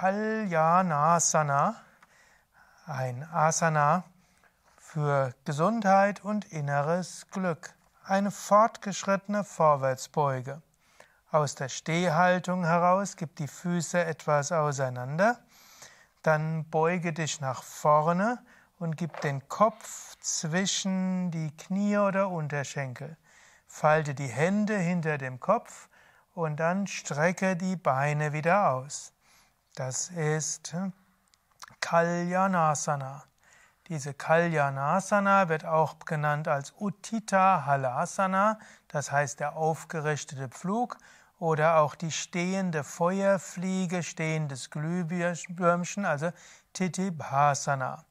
Kalyanasana, ein Asana für Gesundheit und inneres Glück, eine fortgeschrittene Vorwärtsbeuge. Aus der Stehhaltung heraus gib die Füße etwas auseinander, dann beuge dich nach vorne und gib den Kopf zwischen die Knie oder Unterschenkel. Falte die Hände hinter dem Kopf und dann strecke die Beine wieder aus. Das ist Kalyanasana. Diese Kalyanasana wird auch genannt als Uttita Halasana, das heißt der aufgerichtete Pflug oder auch die stehende Feuerfliege, stehendes Glühbirnchen, also Titibhasana.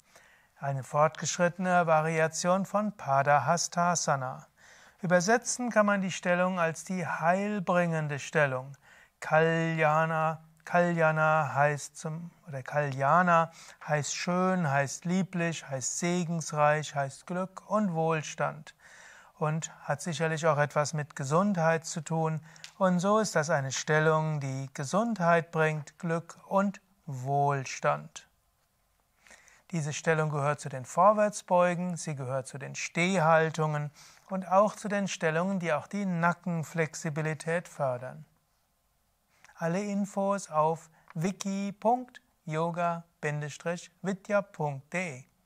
Eine fortgeschrittene Variation von Padahastasana. Übersetzen kann man die Stellung als die heilbringende Stellung. Kalyana Kalyana heißt zum, oder Kalyana heißt schön, heißt lieblich, heißt segensreich, heißt Glück und Wohlstand. Und hat sicherlich auch etwas mit Gesundheit zu tun. Und so ist das eine Stellung, die Gesundheit bringt, Glück und Wohlstand. Diese Stellung gehört zu den Vorwärtsbeugen, sie gehört zu den Stehhaltungen und auch zu den Stellungen, die auch die Nackenflexibilität fördern. Alle Infos auf wiki.yoga-vidya.de